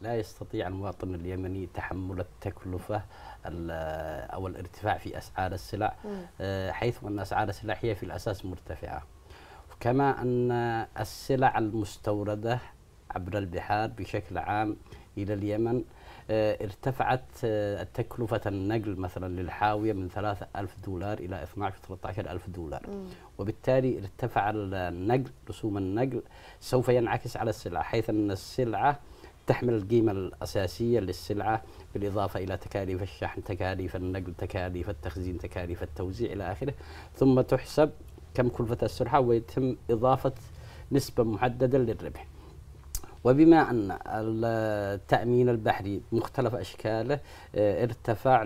لا يستطيع المواطن اليمني تحمل التكلفة أو الارتفاع في أسعار السلع آه، حيث أن أسعار السلع هي في الأساس مرتفعة كما أن السلع المستوردة عبر البحار بشكل عام إلى اليمن آه، ارتفعت آه، تكلفة النقل مثلا للحاوية من 3000 دولار إلى 12 13 ألف دولار وبالتالي ارتفع النقل رسوم النقل سوف ينعكس على السلعة حيث أن السلعة تحمل القيمة الأساسية للسلعة بالإضافة إلى تكاليف الشحن تكاليف النقل تكاليف التخزين تكاليف التوزيع إلى آخره ثم تحسب كم كلفة السلعة ويتم إضافة نسبة محددة للربح وبما أن التأمين البحري بمختلف أشكاله آه، ارتفع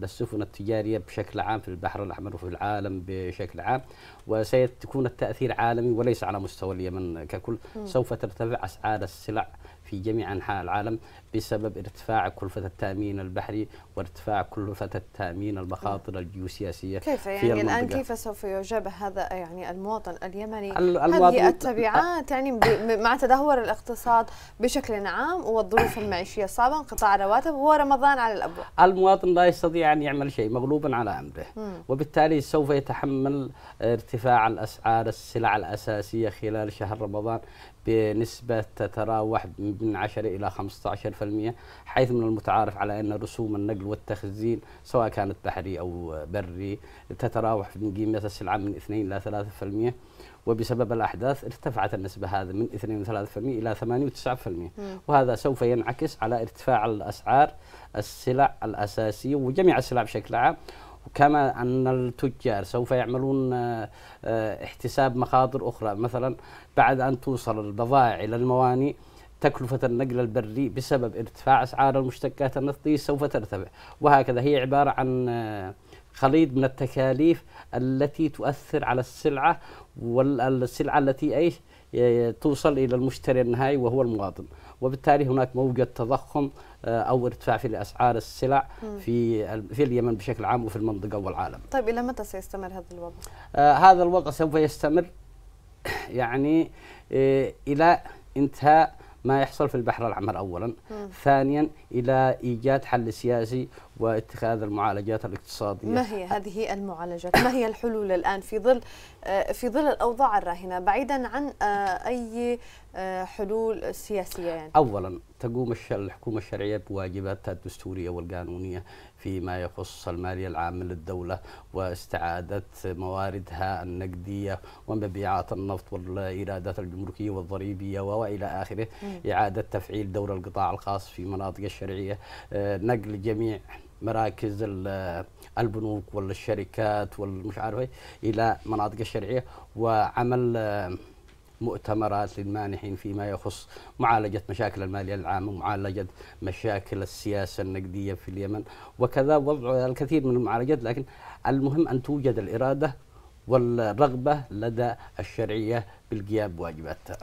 للسفن التجارية بشكل عام في البحر الأحمر وفي العالم بشكل عام وسيكون التأثير عالمي وليس على مستوى اليمن ككل سوف ترتفع أسعار السلع في جميع أنحاء العالم بسبب ارتفاع كلفة التأمين البحري وارتفاع كلفة التأمين المخاطر الجيوسياسية كيف يعني في الآن كيف سوف يجاب هذا يعني المواطن اليمني هذه التبعات يعني مع تدهور الاقتصاد بشكل عام والظروف المعيشية الصعبة انقطاع رواتب ورمضان على الأبواب المواطن لا يستطيع أن يعمل شيء مغلوبا على أمره وبالتالي سوف يتحمل ارتفاع الأسعار السلع الأساسية خلال شهر رمضان بنسبة تتراوح من 10 إلى 15% حيث من المتعارف على أن رسوم النقل والتخزين سواء كانت بحري أو بري تتراوح من قيمة السلعة من 2 إلى 3% وبسبب الأحداث ارتفعت النسبة هذه من 2.3% إلى 8.9% وهذا سوف ينعكس على ارتفاع الأسعار السلع الأساسية وجميع السلع بشكل عام كما أن التجار سوف يعملون آه، آه، احتساب مخاطر أخرى مثلا بعد أن توصل البضائع إلى الموانئ تكلفة النقل البري بسبب ارتفاع أسعار المشتقات النفطية سوف ترتفع وهكذا هي عبارة عن آه، خليط من التكاليف التي تؤثر على السلعة والسلعة التي أيش توصل إلى المشتري النهائي وهو المواطن وبالتالي هناك موجة تضخم آه، أو ارتفاع في أسعار السلع في في اليمن بشكل عام وفي المنطقة والعالم طيب إلى متى سيستمر هذا الوضع؟ آه هذا الوضع سوف يستمر يعني إيه إلى انتهاء ما يحصل في البحر الأحمر أولا م. ثانيا إلى إيجاد حل سياسي واتخاذ المعالجات الاقتصادية ما هي هذه المعالجات ما هي الحلول الآن في ظل آه، في ظل الأوضاع الراهنة بعيدا عن آه، أي آه، حلول سياسية يعني أولا تقوم الحكومة الشرعية بواجباتها الدستورية والقانونية فيما يخص المالية العامة للدولة واستعادة مواردها النقدية ومبيعات النفط والإيرادات الجمركية والضريبية وإلى آخره إعادة تفعيل دور القطاع الخاص في مناطق الشرعية آه، نقل جميع مراكز البنوك والشركات والمش عارف إيه، الى مناطق الشرعيه وعمل آه، مؤتمرات للمانحين فيما يخص معالجة مشاكل المالية العامة ومعالجة مشاكل السياسة النقدية في اليمن وكذا وضع الكثير من المعالجات لكن المهم أن توجد الإرادة والرغبة لدى الشرعية بالقيام بواجباتها